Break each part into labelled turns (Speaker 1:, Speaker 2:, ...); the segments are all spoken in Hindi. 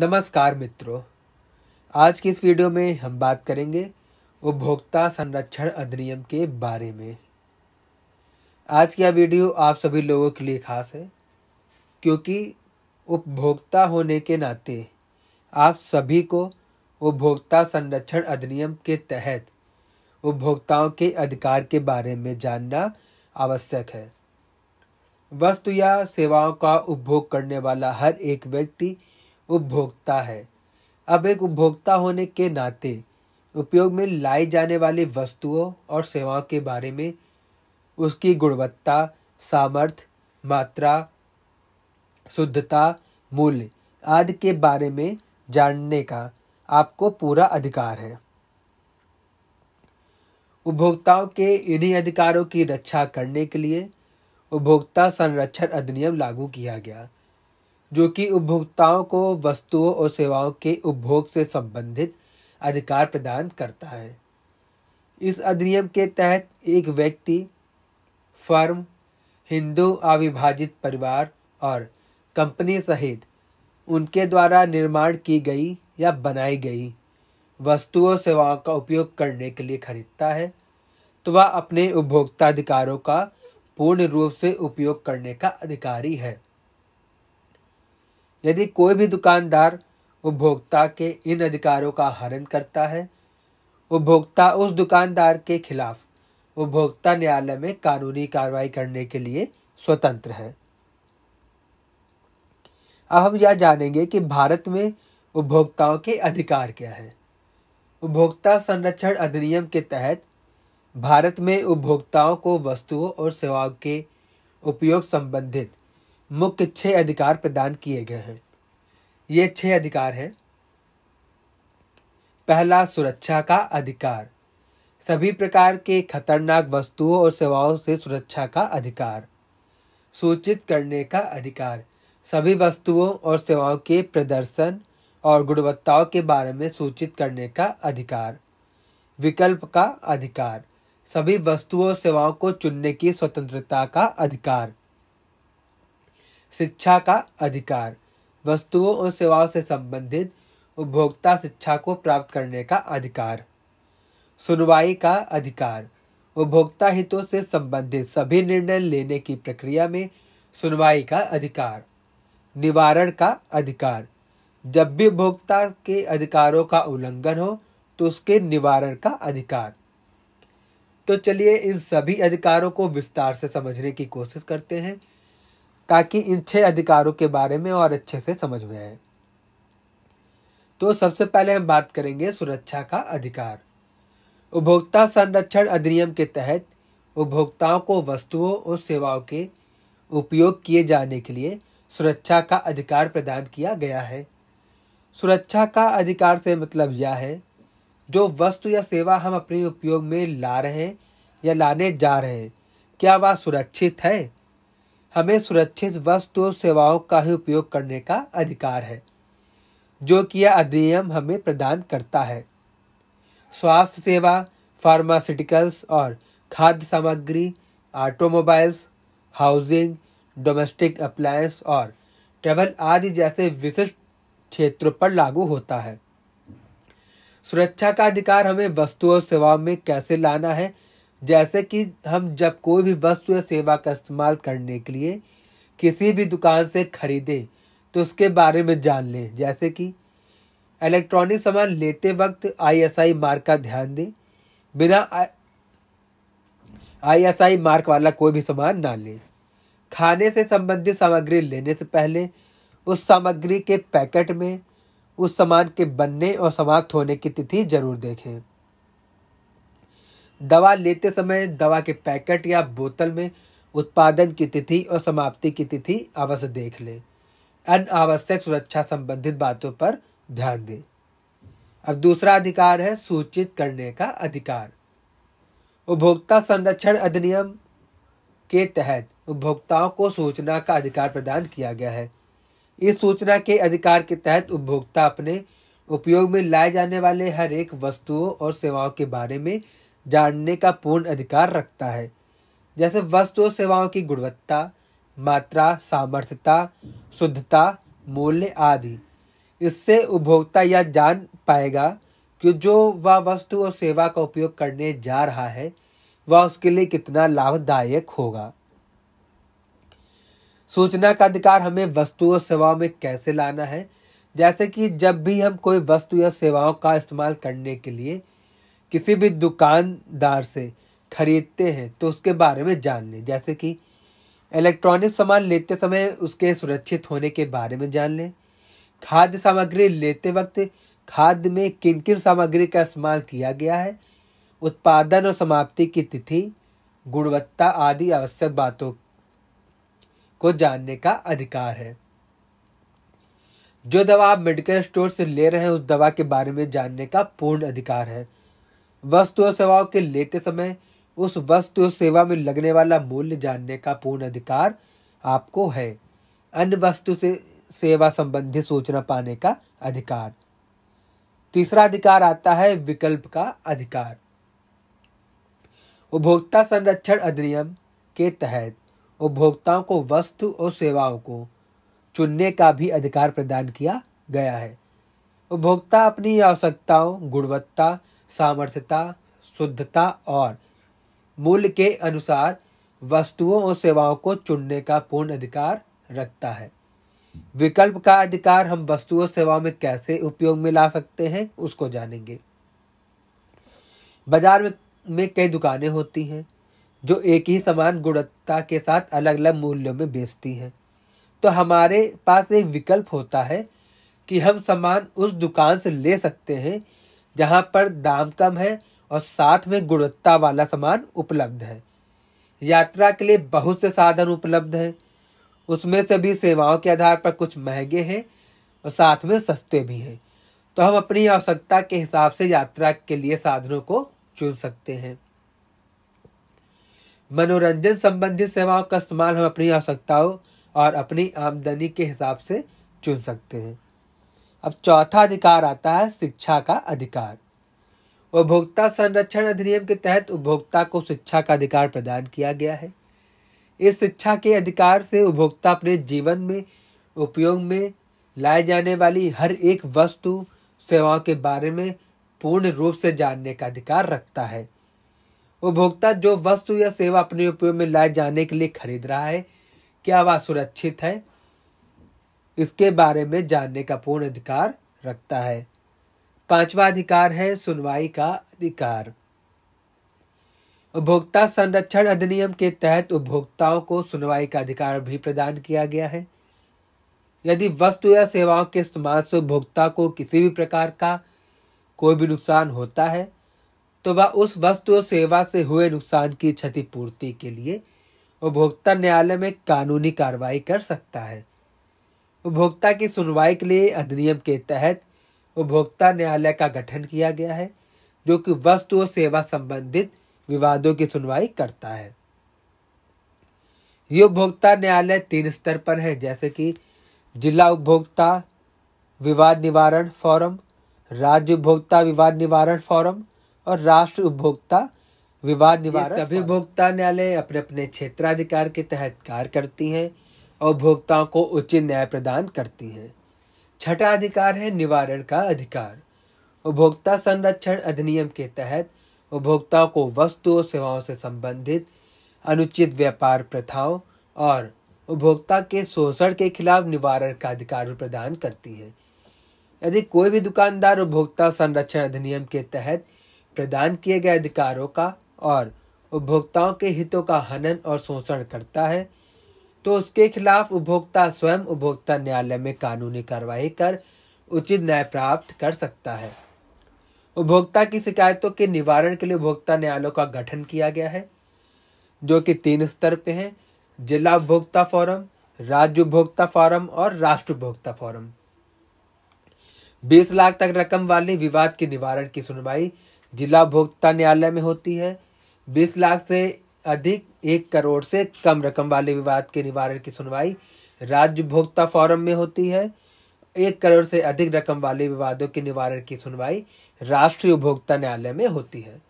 Speaker 1: नमस्कार मित्रों आज की इस वीडियो में हम बात करेंगे उपभोक्ता संरक्षण अधिनियम के बारे में आज की यह वीडियो आप सभी लोगों के लिए खास है क्योंकि उपभोक्ता होने के नाते आप सभी को उपभोक्ता संरक्षण अधिनियम के तहत उपभोक्ताओं के अधिकार के बारे में जानना आवश्यक है वस्तु या सेवाओं का उपभोग करने वाला हर एक व्यक्ति उपभोक्ता है अब एक उपभोक्ता होने के नाते उपयोग में लाई जाने वाली वस्तुओं और सेवाओं के बारे में उसकी गुणवत्ता सामर्थ्य मात्रा शुद्धता मूल्य आदि के बारे में जानने का आपको पूरा अधिकार है उपभोक्ताओं के इन्हीं अधिकारों की रक्षा करने के लिए उपभोक्ता संरक्षण अधिनियम लागू किया गया जो कि उपभोक्ताओं को वस्तुओं और सेवाओं के उपभोग से संबंधित अधिकार प्रदान करता है इस अधिनियम के तहत एक व्यक्ति फर्म हिंदू अविभाजित परिवार और कंपनी सहित उनके द्वारा निर्माण की गई या बनाई गई वस्तुओं सेवाओं का उपयोग करने के लिए खरीदता है तो वह अपने उपभोक्ता अधिकारों का पूर्ण रूप से उपयोग करने का अधिकारी है यदि कोई भी दुकानदार उपभोक्ता के इन अधिकारों का हरण करता है उपभोक्ता उस दुकानदार के खिलाफ उपभोक्ता न्यायालय में कानूनी कार्रवाई करने के लिए स्वतंत्र है अब हम यह जानेंगे कि भारत में उपभोक्ताओं के अधिकार क्या है उपभोक्ता संरक्षण अधिनियम के तहत भारत में उपभोक्ताओं को वस्तुओं और सेवाओं के उपयोग संबंधित मुख्य छह अधिकार प्रदान किए गए हैं ये छह अधिकार हैं पहला सुरक्षा का अधिकार सभी प्रकार के खतरनाक वस्तुओं और सेवाओं से सुरक्षा का अधिकार सूचित करने का अधिकार सभी वस्तुओं और सेवाओं के प्रदर्शन और गुणवत्ताओं के बारे में सूचित करने का अधिकार विकल्प का अधिकार सभी वस्तुओं और सेवाओं को चुनने की स्वतंत्रता का अधिकार शिक्षा का अधिकार वस्तुओं और सेवाओं से संबंधित उपभोक्ता शिक्षा को प्राप्त करने का अधिकार सुनवाई का अधिकार उपभोक्ता हितों से संबंधित सभी निर्णय लेने की प्रक्रिया में सुनवाई का अधिकार निवारण का अधिकार जब भी उपभोक्ता के अधिकारों का उल्लंघन हो तो उसके निवारण का अधिकार तो चलिए इन सभी अधिकारों को विस्तार से समझने की कोशिश करते हैं ताकि इन छह अधिकारों के बारे में और अच्छे से समझ में आए तो सबसे पहले हम बात करेंगे सुरक्षा का अधिकार उपभोक्ता संरक्षण अधिनियम के तहत उपभोक्ताओं को वस्तुओं और सेवाओं के उपयोग किए जाने के लिए सुरक्षा का अधिकार प्रदान किया गया है सुरक्षा का अधिकार से मतलब यह है जो वस्तु या सेवा हम अपने उपयोग में ला रहे हैं या लाने जा रहे हैं क्या वह सुरक्षित है हमें सुरक्षित वस्तु सेवाओं का ही उपयोग करने का अधिकार है जो कि यह अधिनियम हमें प्रदान करता है स्वास्थ्य सेवा फार्मास्यूटिकल्स और खाद्य सामग्री ऑटोमोबाइल्स हाउसिंग डोमेस्टिक अप्लायंस और ट्रेवल आदि जैसे विशिष्ट क्षेत्रों पर लागू होता है सुरक्षा का अधिकार हमें वस्तुओं सेवाओं में कैसे लाना है जैसे कि हम जब कोई भी वस्तु या सेवा का इस्तेमाल करने के लिए किसी भी दुकान से खरीदें तो उसके बारे में जान लें जैसे कि इलेक्ट्रॉनिक सामान लेते वक्त आईएसआई मार्क का ध्यान दें बिना आईएसआई मार्क वाला कोई भी सामान ना लें खाने से संबंधित सामग्री लेने से पहले उस सामग्री के पैकेट में उस सामान के बनने और समाप्त होने की तिथि जरूर देखें दवा लेते समय दवा के पैकेट या बोतल में उत्पादन की तिथि और समाप्ति की तिथि अवश्य देख लें अन्य आवश्यक सुरक्षा संबंधित बातों पर ध्यान दें अब दूसरा अधिकार है सूचित करने का अधिकार उपभोक्ता संरक्षण अधिनियम के तहत उपभोक्ताओं को सूचना का अधिकार प्रदान किया गया है इस सूचना के अधिकार के तहत उपभोक्ता अपने उपयोग में लाए जाने वाले हर एक वस्तुओं और सेवाओं के बारे में जानने का पूर्ण अधिकार रखता है जैसे वस्तु और सेवाओं की गुणवत्ता मात्रा सामर्थ्यता शुद्धता मूल्य आदि इससे उपभोक्ता यह जान पाएगा कि जो वह वस्तु और सेवा का उपयोग करने जा रहा है वह उसके लिए कितना लाभदायक होगा सूचना का अधिकार हमें वस्तु और सेवाओं में कैसे लाना है जैसे कि जब भी हम कोई वस्तु या सेवाओं का इस्तेमाल करने के लिए किसी भी दुकानदार से खरीदते हैं तो उसके बारे में जान लें जैसे कि इलेक्ट्रॉनिक सामान लेते समय उसके सुरक्षित होने के बारे में जान लें खाद्य सामग्री लेते वक्त खाद्य में किन किन सामग्री का इस्तेमाल किया गया है उत्पादन और समाप्ति की तिथि गुणवत्ता आदि आवश्यक बातों को जानने का अधिकार है जो दवा आप मेडिकल स्टोर से ले रहे हैं उस दवा के बारे में जानने का पूर्ण अधिकार है वस्तु और सेवाओं के लेते समय उस वस्तु और सेवा में लगने वाला मूल्य जानने का पूर्ण अधिकार आपको है अन्य वस्तु से सेवा संबंधी सूचना पाने का अधिकार तीसरा अधिकार आता है विकल्प का अधिकार उपभोक्ता संरक्षण अधिनियम के तहत उपभोक्ताओं को वस्तु और सेवाओं को चुनने का भी अधिकार प्रदान किया गया है उपभोक्ता अपनी आवश्यकताओं गुणवत्ता सामर्थ्यता शुद्धता और मूल्य के अनुसार वस्तुओं और सेवाओं को चुनने का पूर्ण अधिकार रखता है विकल्प का अधिकार हम वस्तु और सेवाओं में कैसे उपयोग में ला सकते हैं उसको जानेंगे बाजार में, में कई दुकानें होती हैं जो एक ही समान गुणवत्ता के साथ अलग अलग मूल्यों में बेचती हैं तो हमारे पास एक विकल्प होता है कि हम सामान उस दुकान से ले सकते हैं जहाँ पर दाम कम है और साथ में गुणवत्ता वाला सामान उपलब्ध है यात्रा के लिए बहुत से साधन उपलब्ध हैं उसमें से भी सेवाओं के आधार पर कुछ महंगे हैं और साथ में सस्ते भी हैं तो हम अपनी आवश्यकता के हिसाब से यात्रा के लिए साधनों को चुन सकते हैं मनोरंजन संबंधी सेवाओं का इस्तेमाल हम अपनी आवश्यकताओं और अपनी आमदनी के हिसाब से चुन सकते हैं अब चौथा अधिकार आता है शिक्षा का अधिकार उपभोक्ता संरक्षण अधिनियम के तहत उपभोक्ता को शिक्षा का अधिकार प्रदान किया गया है इस शिक्षा के अधिकार से उपभोक्ता अपने जीवन में उपयोग में लाए जाने वाली हर एक वस्तु सेवाओं के बारे में पूर्ण रूप से जानने का अधिकार रखता है उपभोक्ता जो वस्तु या सेवा अपने उपयोग में लाए जाने के लिए खरीद रहा है क्या वह सुरक्षित है इसके बारे में जानने का पूर्ण अधिकार रखता है पांचवा अधिकार है सुनवाई का अधिकार उपभोक्ता संरक्षण अधिनियम के तहत उपभोक्ताओं को सुनवाई का अधिकार भी प्रदान किया गया है यदि वस्तु या सेवाओं के इस्तेमाल से उपभोक्ता को किसी भी प्रकार का कोई भी नुकसान होता है तो वह उस वस्तु और सेवा से हुए नुकसान की क्षतिपूर्ति के लिए उपभोक्ता न्यायालय में कानूनी कार्रवाई कर सकता है उपभोक्ता की सुनवाई के लिए अधिनियम के तहत उपभोक्ता न्यायालय का गठन किया गया है जो कि वस्तु और सेवा संबंधित विवादों की सुनवाई करता है ये उपभोक्ता न्यायालय तीन स्तर पर है जैसे कि जिला उपभोक्ता विवाद निवारण फोरम राज्य उपभोक्ता विवाद निवारण फोरम और राष्ट्र उपभोक्ता विवाद निवारण सभी उपभोक्ता न्यायालय अपने अपने क्षेत्राधिकार के तहत कार्य करती हैं उपभोक्ताओं को उचित न्याय प्रदान करती हैं छठा अधिकार है निवारण का अधिकार उपभोक्ता संरक्षण अधिनियम के तहत उपभोक्ताओं को वस्तु और सेवाओं से संबंधित अनुचित व्यापार प्रथाओं और उपभोक्ता के शोषण के खिलाफ निवारण का अधिकार प्रदान करती है यदि कोई भी दुकानदार उपभोक्ता संरक्षण अधिनियम के तहत प्रदान किए गए अधिकारों का और उपभोक्ताओं के हितों का हनन और शोषण करता है तो उसके खिलाफ उपभोक्ता स्वयं उपभोक्ता न्यायालय में कानूनी कार्रवाई कर उचित न्याय प्राप्त कर सकता है उपभोक्ता की शिकायतों के निवारण के लिए उपभोक्ता न्यायालय का गठन किया गया है जो कि तीन स्तर पे हैं जिला उपभोक्ता फोरम राज्य उपभोक्ता फोरम और राष्ट्र उपभोक्ता फोरम 20 लाख तक रकम वाले विवाद के निवारण की सुनवाई जिला उपभोक्ता न्यायालय में होती है 20 लाख से अधिक एक करोड़ से कम रकम वाले विवाद के निवारण की सुनवाई राज्य उपभोक्ता फोरम में होती है एक करोड़ से अधिक रकम वाले विवादों के निवारण की सुनवाई राष्ट्रीय उपभोक्ता न्यायालय में होती है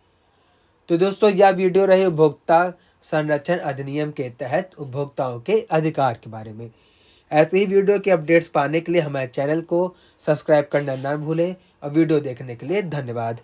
Speaker 1: तो दोस्तों यह वीडियो रही उपभोक्ता संरक्षण अधिनियम के तहत उपभोक्ताओं के अधिकार के बारे में ऐसे ही वीडियो के अपडेट्स पाने के लिए हमारे चैनल को सब्सक्राइब करना ना भूलें और वीडियो देखने के लिए धन्यवाद